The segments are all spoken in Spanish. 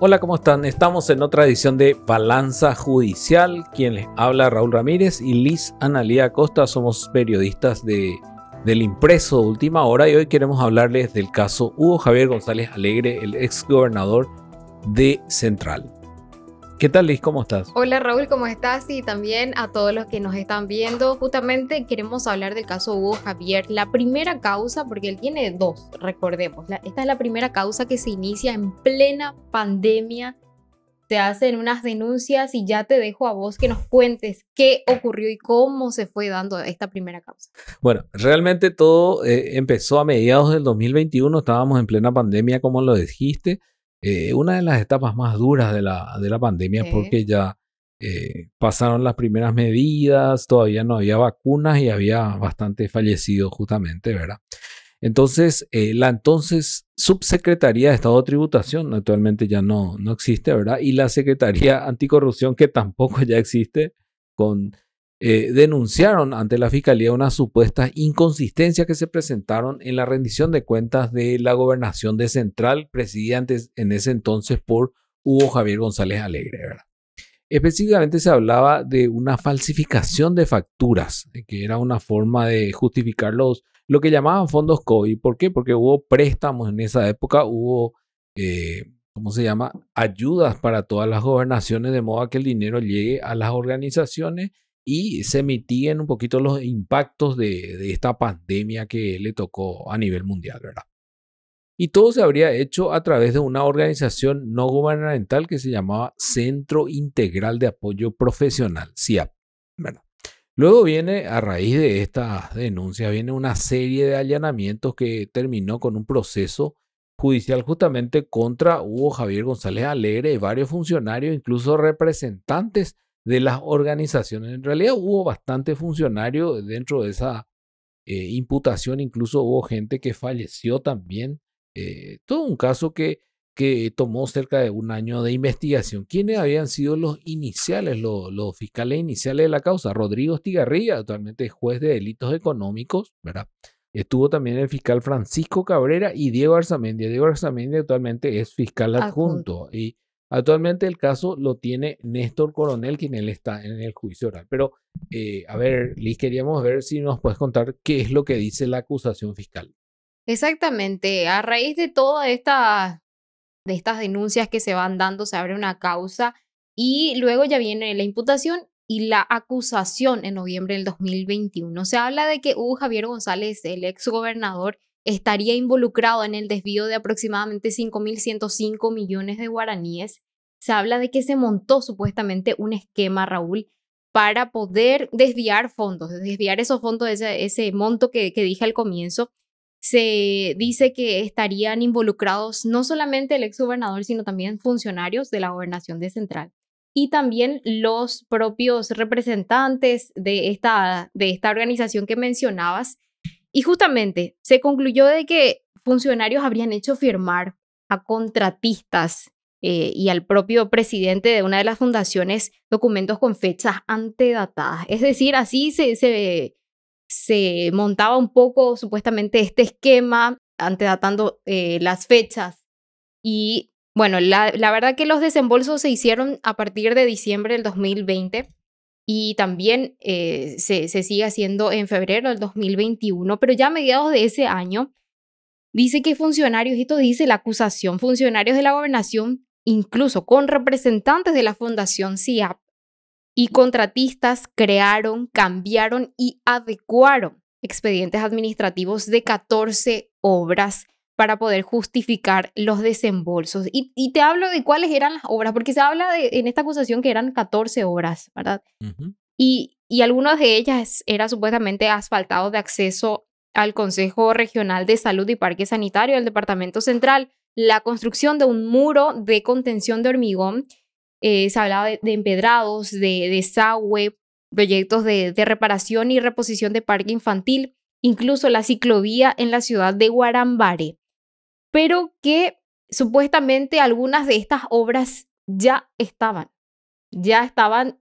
Hola, ¿cómo están? Estamos en otra edición de Balanza Judicial. Quien les habla Raúl Ramírez y Liz Analía Costa, Somos periodistas de, del impreso de última hora y hoy queremos hablarles del caso Hugo Javier González Alegre, el ex gobernador de Central. ¿Qué tal Liz? ¿Cómo estás? Hola Raúl, ¿cómo estás? Y también a todos los que nos están viendo. Justamente queremos hablar del caso Hugo Javier, la primera causa, porque él tiene dos, recordemos. esta es la primera causa que se inicia en plena pandemia. Te hacen unas denuncias y ya te dejo a vos que nos cuentes qué ocurrió y cómo se fue dando esta primera causa. Bueno, realmente todo eh, empezó a mediados del 2021, estábamos en plena pandemia, como lo dijiste. Eh, una de las etapas más duras de la, de la pandemia porque ya eh, pasaron las primeras medidas, todavía no había vacunas y había bastante fallecido justamente, ¿verdad? Entonces, eh, la entonces Subsecretaría de Estado de Tributación actualmente ya no, no existe, ¿verdad? Y la Secretaría Anticorrupción que tampoco ya existe con eh, denunciaron ante la Fiscalía una supuesta inconsistencia que se presentaron en la rendición de cuentas de la gobernación de Central, presidida en ese entonces por Hugo Javier González Alegre. Específicamente se hablaba de una falsificación de facturas, eh, que era una forma de justificar lo que llamaban fondos COVID. ¿Por qué? Porque hubo préstamos en esa época, hubo... Eh, ¿cómo se llama? Ayudas para todas las gobernaciones de modo a que el dinero llegue a las organizaciones y se mitiguen un poquito los impactos de, esta pandemia que le tocó a nivel mundial, ¿verdad? Y todo se habría hecho a través de una organización no gubernamental que se llamaba Centro Integral de Apoyo Profesional, CIAP. Luego viene, a raíz de estas denuncia, viene una serie de allanamientos que terminó con un proceso judicial justamente contra Hugo Javier González Alegre y varios funcionarios, incluso representantes de las organizaciones. En realidad hubo bastante funcionario dentro de esa eh, imputación, incluso hubo gente que falleció también. Eh, todo un caso que, que tomó cerca de un año de investigación. ¿Quiénes habían sido los iniciales, los, los fiscales iniciales de la causa? Rodrigo Estigarría, actualmente juez de delitos económicos, ¿verdad? Estuvo también el fiscal Francisco Cabrera y Diego Arzamendi. Diego Arzamendi actualmente es fiscal adjunto. Y Actualmente el caso lo tiene Néstor Coronel, quien él está en el juicio oral. Pero, eh, a ver, Liz, queríamos ver si nos puedes contar qué es lo que dice la acusación fiscal. Exactamente. A raíz de todas estas de estas denuncias que se van dando, se abre una causa y luego ya viene la imputación y la acusación en noviembre del 2021. Se habla de que hubo Javier González, el ex gobernador estaría involucrado en el desvío de aproximadamente 5.105 millones de guaraníes. Se habla de que se montó supuestamente un esquema, Raúl, para poder desviar fondos, desviar esos fondos, ese, ese monto que, que dije al comienzo. Se dice que estarían involucrados no solamente el exgobernador, sino también funcionarios de la gobernación de Central y también los propios representantes de esta, de esta organización que mencionabas y justamente se concluyó de que funcionarios habrían hecho firmar a contratistas eh, y al propio presidente de una de las fundaciones documentos con fechas antedatadas. Es decir, así se, montaba un poco supuestamente este esquema antedatando eh, las fechas. Y bueno, la, la verdad que los desembolsos se hicieron a partir de diciembre del 2020 y también eh, se, se sigue haciendo en febrero del 2021, pero ya a mediados de ese año, dice que funcionarios, esto dice la acusación, funcionarios de la gobernación, incluso con representantes de la Fundación CIAP y contratistas, crearon, cambiaron y adecuaron expedientes administrativos de 14 obras para poder justificar los desembolsos. Y, te hablo de cuáles eran las obras, porque se habla en esta acusación que eran 14 obras, ¿verdad? y, algunas de ellas eran supuestamente asfaltados de acceso al Consejo Regional de Salud y Parque Sanitario del Departamento Central, la construcción de un muro de contención de hormigón, eh, se hablaba de, empedrados, de desagüe, proyectos de, reparación y reposición de parque infantil, incluso la ciclovía en la ciudad de Guarambare pero que supuestamente algunas de estas obras ya estaban, ya estaban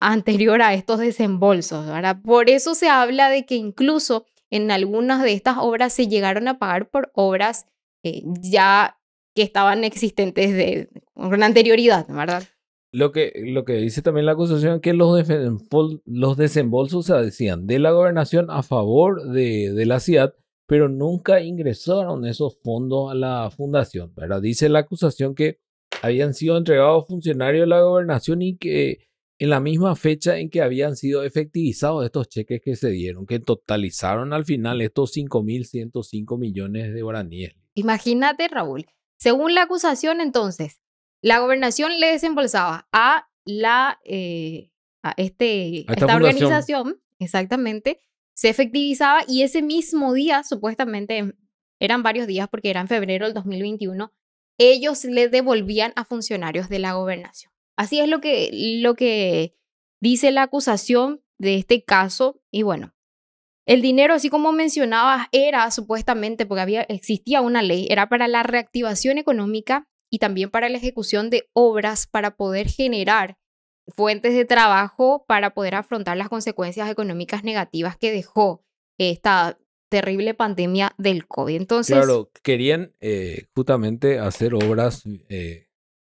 anterior a estos desembolsos, ¿verdad? Por eso se habla de que incluso en algunas de estas obras se llegaron a pagar por obras eh, ya que estaban existentes de, una anterioridad, ¿verdad? Lo que, lo que dice también la acusación es que los, los desembolsos sea, decían de la gobernación a favor de, de la ciudad pero nunca ingresaron esos fondos a la fundación. Pero Dice la acusación que habían sido entregados funcionarios de la gobernación y que en la misma fecha en que habían sido efectivizados estos cheques que se dieron, que totalizaron al final estos 5.105 millones de guaraníes. Imagínate, Raúl. Según la acusación, entonces, la gobernación le desembolsaba a la eh, este, a esta organización, exactamente, se efectivizaba y ese mismo día, supuestamente eran varios días porque era en febrero del 2021, ellos le devolvían a funcionarios de la gobernación. Así es lo que, lo que dice la acusación de este caso y bueno, el dinero, así como mencionabas, era supuestamente, porque había, existía una ley, era para la reactivación económica y también para la ejecución de obras para poder generar fuentes de trabajo para poder afrontar las consecuencias económicas negativas que dejó esta terrible pandemia del COVID. Entonces, claro, querían eh, justamente hacer obras, eh,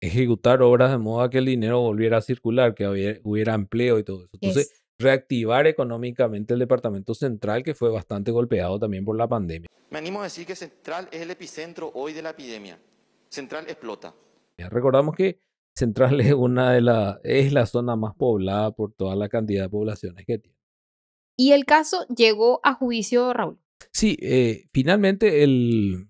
ejecutar obras de modo a que el dinero volviera a circular, que hubiera, empleo y todo eso. Entonces, reactivar económicamente el Departamento Central, que fue bastante golpeado también por la pandemia. Me animo a decir que Central es el epicentro hoy de la epidemia. Central explota. Ya recordamos que Central es una de la, es la zona más poblada por toda la cantidad de poblaciones que tiene. Y el caso llegó a juicio, Raúl. Sí, eh, finalmente el,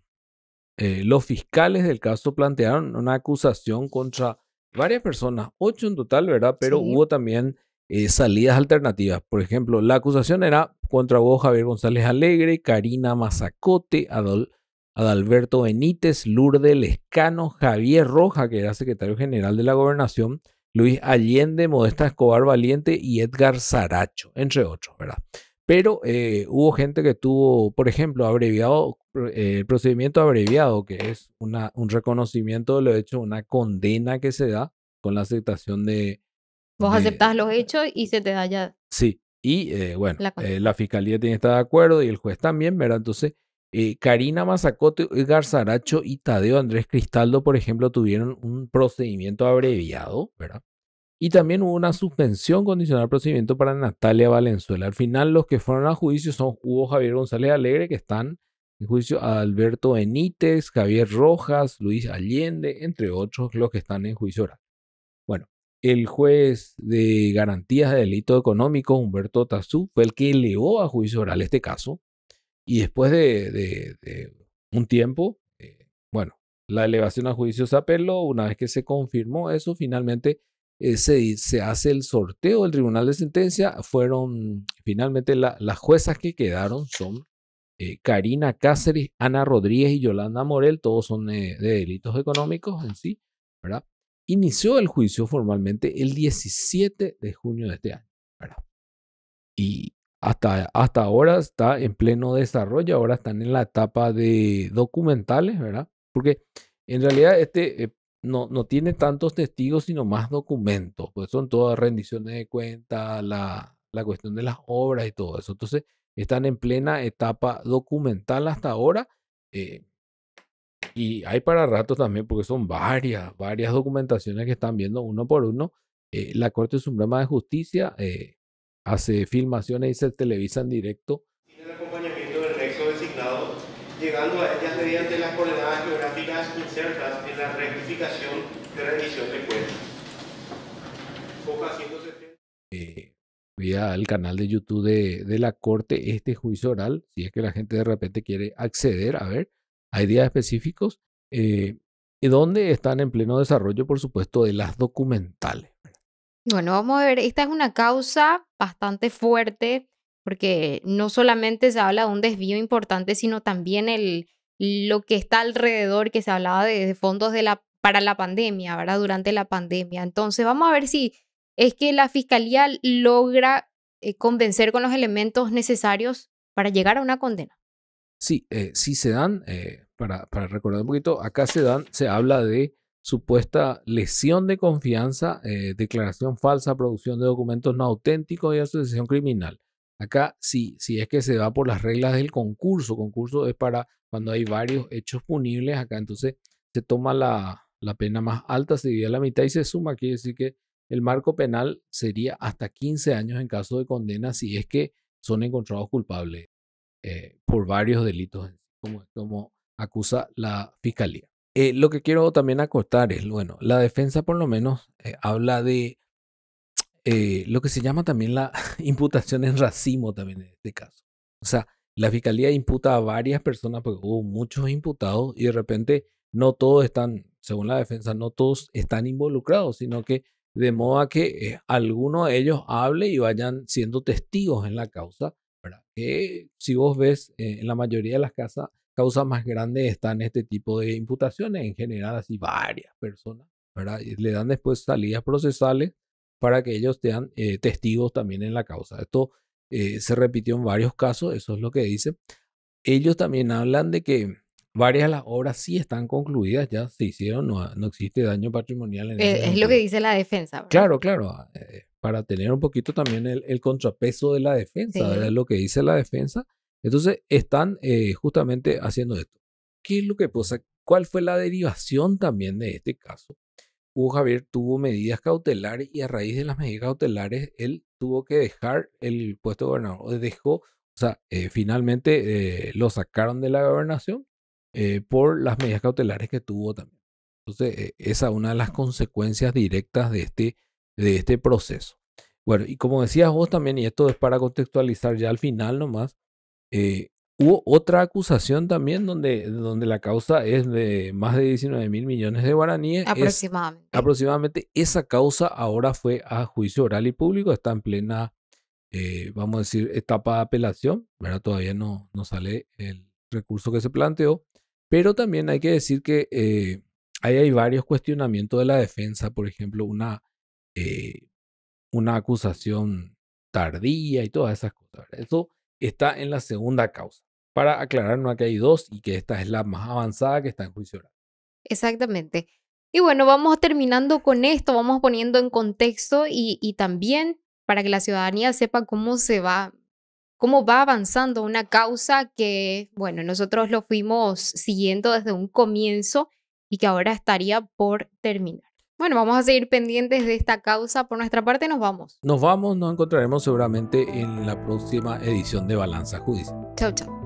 eh, los fiscales del caso plantearon una acusación contra varias personas, ocho en total, ¿verdad? Pero hubo también eh, salidas alternativas. Por ejemplo, la acusación era contra vos, Javier González Alegre, Karina Mazacote, Adolfo. Adalberto Benítez, Lourdes Lescano, Javier Roja, que era secretario general de la gobernación, Luis Allende, Modesta Escobar Valiente y Edgar Saracho, entre otros, ¿verdad? Pero eh, hubo gente que tuvo, por ejemplo, abreviado, eh, el procedimiento abreviado, que es un reconocimiento de los hecho, una condena que se da con la aceptación de... Vos aceptas los hechos y se te da ya. Sí, y eh, bueno, la, la, fiscalía tiene que estar de acuerdo y el juez también, ¿verdad? Entonces, eh, Karina Mazacote, Edgar Saracho y Tadeo Andrés Cristaldo, por ejemplo, tuvieron un procedimiento abreviado, ¿verdad? Y también hubo una suspensión condicional al procedimiento para Natalia Valenzuela. Al final, los que fueron a juicio son Hugo Javier González Alegre, que están en juicio Alberto Benítez, Javier Rojas, Luis Allende, entre otros los que están en juicio oral. Bueno, el juez de garantías de delito económico, Humberto Tazú, fue el que elevó a juicio oral este caso y después de, un tiempo, eh, bueno, la elevación a juicio se apeló, una vez que se confirmó eso, finalmente eh, se, hace el sorteo del tribunal de sentencia, fueron finalmente las juezas que quedaron son eh, Karina Cáceres, Ana Rodríguez y Yolanda Morel, todos son de delitos económicos en sí, ¿verdad? Inició el juicio formalmente el 17 de junio de este año, Y hasta, ahora está en pleno desarrollo, ahora están en la etapa de documentales, ¿verdad? Porque en realidad este eh, no, no tiene tantos testigos, sino más documentos, pues son todas rendiciones de cuentas, la, cuestión de las obras y todo eso. Entonces, están en plena etapa documental hasta ahora. Eh, y hay para rato también, porque son varias, varias documentaciones que están viendo uno por uno. Eh, la Corte Suprema de Justicia eh, hace filmaciones y se televisan directo. en la rectificación vía el eh, canal de YouTube de, la Corte este juicio oral, si es que la gente de repente quiere acceder, a ver, hay días específicos, eh, y donde están en pleno desarrollo, por supuesto, de las documentales. Bueno, vamos a ver, esta es una causa bastante fuerte porque no solamente se habla de un desvío importante, sino también el, lo que está alrededor, que se hablaba de, fondos para la pandemia, ¿verdad? Durante la pandemia. Entonces, vamos a ver si es que la fiscalía logra eh, convencer con los elementos necesarios para llegar a una condena. Sí, eh, sí se dan, eh, para, para recordar un poquito, acá se dan, se habla de supuesta lesión de confianza, eh, declaración falsa, producción de documentos no auténticos y asociación criminal. Acá sí, si es que se va por las reglas del concurso. Concurso es para cuando hay varios hechos punibles. Acá entonces se toma la, pena más alta, se divide a la mitad y se suma. Quiere decir que el marco penal sería hasta 15 años en caso de condena si es que son encontrados culpables eh, por varios delitos, como, como acusa la fiscalía. Eh, lo que quiero también acotar es, bueno, la defensa por lo menos eh, habla de eh, lo que se llama también la imputación en racimo también en este caso. O sea, la fiscalía imputa a varias personas porque hubo muchos imputados y de repente no todos están, según la defensa, no todos están involucrados, sino que de modo a que alguno de ellos hable y vayan siendo testigos en la causa. ¿verdad? Que si vos ves en la mayoría de las casas causa más grandes están este tipo de imputaciones, en general así varias personas, Y le dan después salidas procesales para que ellos sean eh, testigos también en la causa. Esto eh, se repitió en varios casos, eso es lo que dice. Ellos también hablan de que varias las obras sí están concluidas, ya se hicieron, no, existe daño patrimonial. es, lo que dice la defensa. Claro, claro, para tener un poquito también el, contrapeso de la defensa, es lo que dice la defensa. Entonces están eh, justamente haciendo esto. ¿Qué es lo que pasa? ¿Cuál fue la derivación también de este caso? Hugo Javier tuvo medidas cautelares y a raíz de las medidas cautelares él tuvo que dejar el puesto de gobernador. Dejó, o sea, eh, finalmente eh, lo sacaron de la gobernación eh, por las medidas cautelares que tuvo también. Entonces, esa es una de las consecuencias directas de este, de este proceso. Bueno, y como decías vos también, y esto es para contextualizar ya al final nomás, eh, hubo otra acusación también donde, donde la causa es de más de 19 mil millones de guaraníes. Aproximadamente. esa causa ahora fue a juicio oral y público, está en plena, eh, vamos a decir, etapa de apelación, ¿verdad? Todavía no, no sale el recurso que se planteó, pero también hay que decir que eh, ahí hay varios cuestionamientos de la defensa, por ejemplo, una, una acusación tardía y todas esas cosas. Eso está en la segunda causa. Para aclararnos que hay dos y que esta es la más avanzada que está en juicio oral. Exactamente. Y bueno, vamos terminando con esto, vamos poniendo en contexto y, y, también para que la ciudadanía sepa cómo se va, cómo va avanzando una causa que, bueno, nosotros lo fuimos siguiendo desde un comienzo y que ahora estaría por terminar. Bueno, vamos a seguir pendientes de esta causa. Por nuestra parte, nos vamos. Nos vamos, nos encontraremos seguramente en la próxima edición de Balanza Judicial. Chao, chau.